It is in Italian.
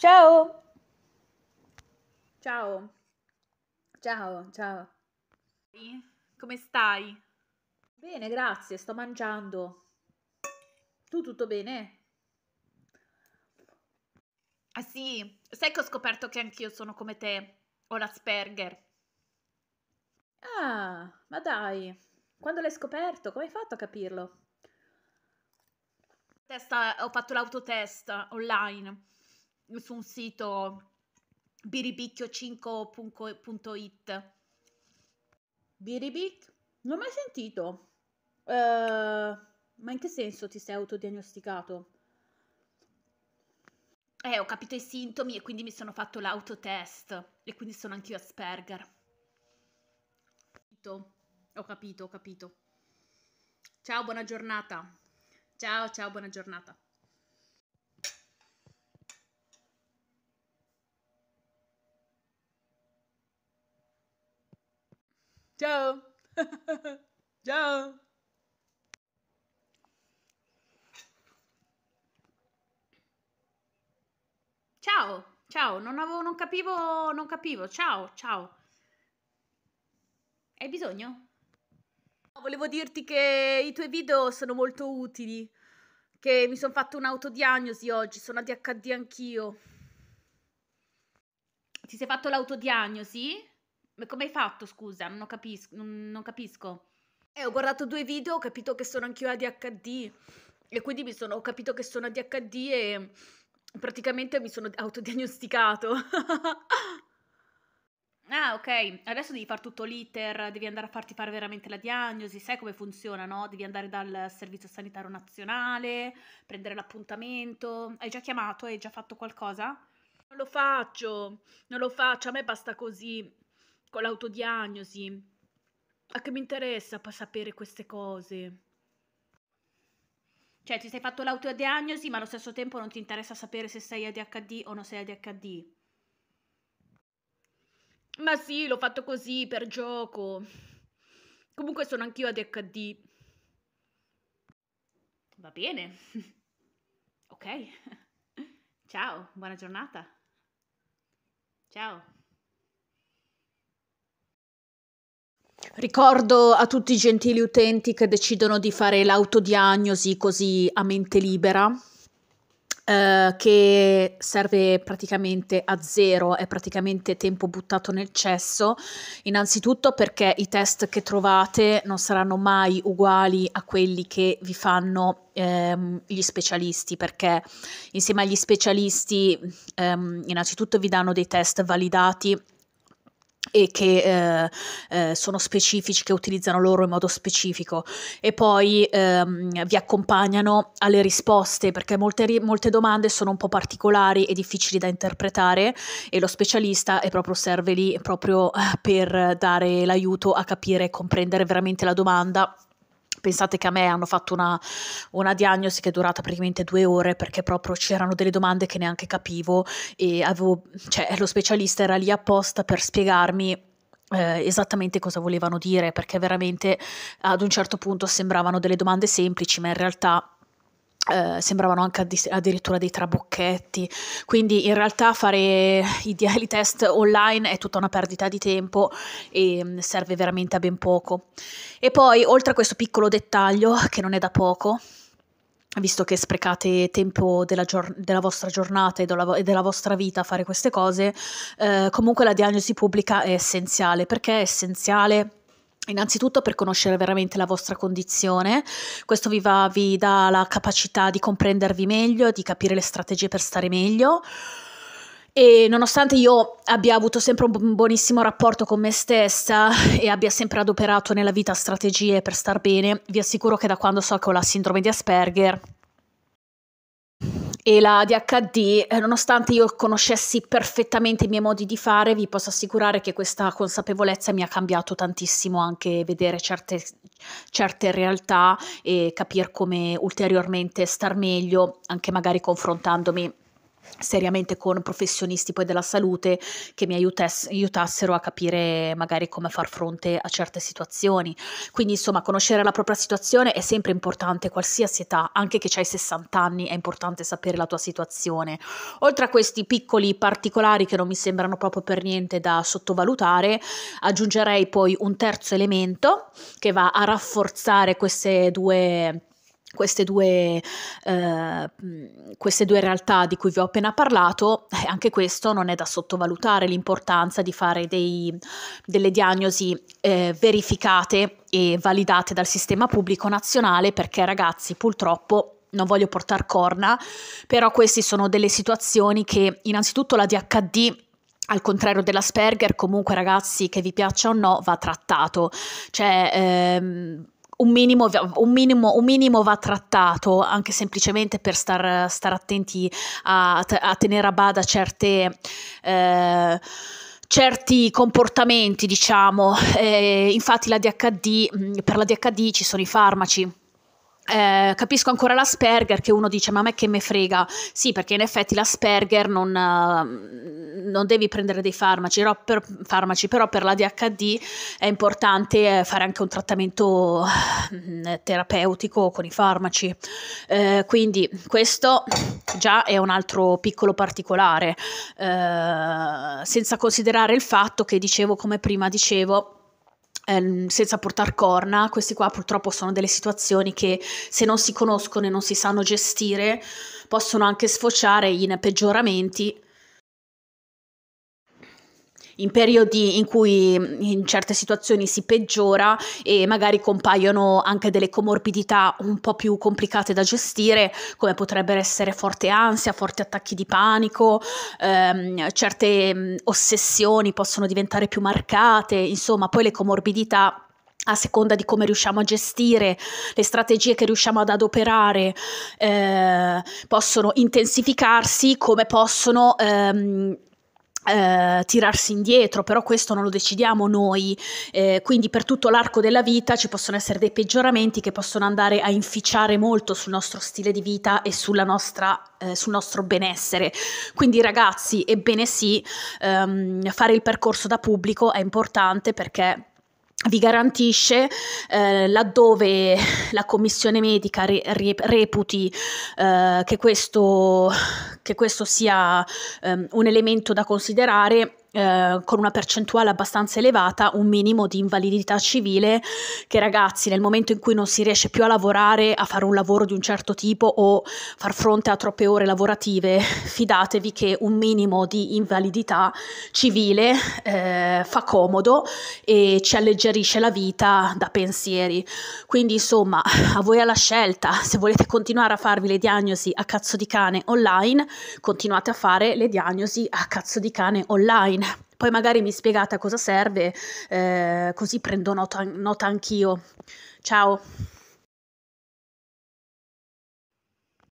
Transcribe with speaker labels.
Speaker 1: Ciao! Ciao! Ciao, ciao! Come stai? Bene, grazie, sto mangiando. Tu tutto bene? Ah sì, sai che ho scoperto che anch'io sono come te, ho l'Asperger. Ah, ma dai, quando l'hai scoperto? Come hai fatto a capirlo? Testa, ho fatto l'autotest online su un sito biribicchio5.it. Biribic? Non ho mai sentito. Uh, ma in che senso ti sei autodiagnosticato? Eh, ho capito i sintomi e quindi mi sono fatto l'autotest e quindi sono anch'io Asperger. Ho capito, ho capito. Ciao, buona giornata. Ciao, ciao, buona giornata. Ciao! Ciao! Ciao, ciao, non, avevo, non capivo, non capivo. Ciao, ciao. Hai bisogno? Volevo dirti che i tuoi video sono molto utili, che mi sono fatto un'autodiagnosi oggi, sono ADHD anch'io. Ti sei fatto l'autodiagnosi? Ma come hai fatto, scusa? Non, capisco. non, non capisco. Eh, ho guardato due video, ho capito che sono anch'io ADHD. E quindi mi sono, ho capito che sono ADHD e praticamente mi sono autodiagnosticato. ah, ok. Adesso devi fare tutto l'iter, devi andare a farti fare veramente la diagnosi. Sai come funziona, no? Devi andare dal Servizio Sanitario Nazionale, prendere l'appuntamento. Hai già chiamato? Hai già fatto qualcosa? Non lo faccio, non lo faccio, a me basta così con l'autodiagnosi. A che mi interessa sapere queste cose? Cioè, ti sei fatto l'autodiagnosi, ma allo stesso tempo non ti interessa sapere se sei ADHD o non sei ADHD. Ma sì, l'ho fatto così per gioco. Comunque sono anch'io ADHD. Va bene. ok. Ciao, buona giornata. Ciao. Ricordo a tutti i gentili utenti che decidono di fare l'autodiagnosi così a mente libera, eh, che serve praticamente a zero, è praticamente tempo buttato nel cesso, innanzitutto perché i test che trovate non saranno mai uguali a quelli che vi fanno ehm, gli specialisti, perché insieme agli specialisti ehm, innanzitutto vi danno dei test validati e che eh, eh, sono specifici, che utilizzano loro in modo specifico e poi ehm, vi accompagnano alle risposte perché molte, molte, domande sono un po' particolari e difficili da interpretare e lo specialista è proprio serve lì proprio eh, per dare l'aiuto a capire e comprendere veramente la domanda Pensate che a me hanno fatto una, una, diagnosi che è durata praticamente due ore perché proprio c'erano delle domande che neanche capivo e avevo, cioè, lo specialista era lì apposta per spiegarmi eh, esattamente cosa volevano dire perché veramente ad un certo punto sembravano delle domande semplici ma in realtà eh, sembravano anche addi- addirittura dei trabocchetti, quindi in realtà fare i DL test online è tutta una perdita di tempo e mm, serve veramente a ben poco. E poi, oltre a questo piccolo dettaglio, che non è da poco, visto che sprecate tempo della, gior- della vostra giornata e della, vo- e della, vostra vita a fare queste cose, eh, comunque la diagnosi pubblica è essenziale. Perché è essenziale? Innanzitutto per conoscere veramente la vostra condizione, questo vi, va, vi dà la capacità di comprendervi meglio, di capire le strategie per stare meglio. E nonostante io abbia avuto sempre un buonissimo rapporto con me stessa e abbia sempre adoperato nella vita strategie per star bene, vi assicuro che da quando so che ho la sindrome di Asperger e la DHD, eh, nonostante io conoscessi perfettamente i miei modi di fare, vi posso assicurare che questa consapevolezza mi ha cambiato tantissimo anche vedere certe, certe realtà e capire come ulteriormente star meglio, anche magari confrontandomi seriamente con professionisti poi della salute che mi aiutass- aiutassero a capire magari come far fronte a certe situazioni. Quindi insomma conoscere la propria situazione è sempre importante, qualsiasi età, anche che hai 60 anni è importante sapere la tua situazione. Oltre a questi piccoli particolari che non mi sembrano proprio per niente da sottovalutare, aggiungerei poi un terzo elemento che va a rafforzare queste due queste due, eh, mm, queste due, realtà di cui vi ho appena parlato, eh, anche questo non è da sottovalutare l'importanza di fare dei, delle diagnosi eh, verificate e validate dal sistema pubblico nazionale perché ragazzi purtroppo non voglio portare corna, però queste sono delle situazioni che innanzitutto la DHD al contrario dell'Asperger, comunque ragazzi, che vi piaccia o no, va trattato. Cioè, ehm, un minimo, un minimo, un minimo va trattato, anche semplicemente per stare star attenti a, a, tenere a bada certe... Eh, certi comportamenti, diciamo. Eh, infatti la DHD, mm, per la DHD ci sono i farmaci eh, capisco ancora l'Asperger che uno dice ma a me che me frega sì perché in effetti l'Asperger non, eh, non devi prendere dei farmaci però, per, farmaci però per la è importante eh, fare anche un trattamento mm, terapeutico con i farmaci eh, quindi questo già è un altro piccolo particolare eh, senza considerare il fatto che dicevo come prima dicevo Ehm, senza portar corna, queste qua purtroppo sono delle situazioni che se non si conoscono e non si sanno gestire possono anche sfociare in peggioramenti in periodi in cui mm, in certe situazioni si peggiora e magari compaiono anche delle comorbidità un po' più complicate da gestire, come potrebbero essere forte ansia, forti attacchi di panico, ehm, certe mm, ossessioni possono diventare più marcate, insomma, poi le comorbidità a seconda di come riusciamo a gestire le strategie che riusciamo ad adoperare eh, possono intensificarsi come possono ehm, eh, tirarsi indietro, però questo non lo decidiamo noi, eh, quindi per tutto l'arco della vita ci possono essere dei peggioramenti che possono andare a inficiare molto sul nostro stile di vita e nostra, eh, sul nostro benessere. Quindi ragazzi, ebbene sì, ehm, fare il percorso da pubblico è importante perché vi garantisce eh, laddove la commissione medica re, re, reputi eh, che, questo, che, questo, sia eh, un elemento da considerare eh, con una percentuale abbastanza elevata un minimo di invalidità civile che ragazzi nel momento in cui non si riesce più a lavorare, a fare un lavoro di un certo tipo o far fronte a troppe ore lavorative, fidatevi che un minimo di invalidità civile eh, fa comodo e ci alleggerisce la vita da pensieri. Quindi insomma a voi alla scelta, se volete continuare a farvi le diagnosi a cazzo di cane online, continuate a fare le diagnosi a cazzo di cane online poi magari mi spiegate a cosa serve, eh, così prendo nota, nota anch'io. Ciao!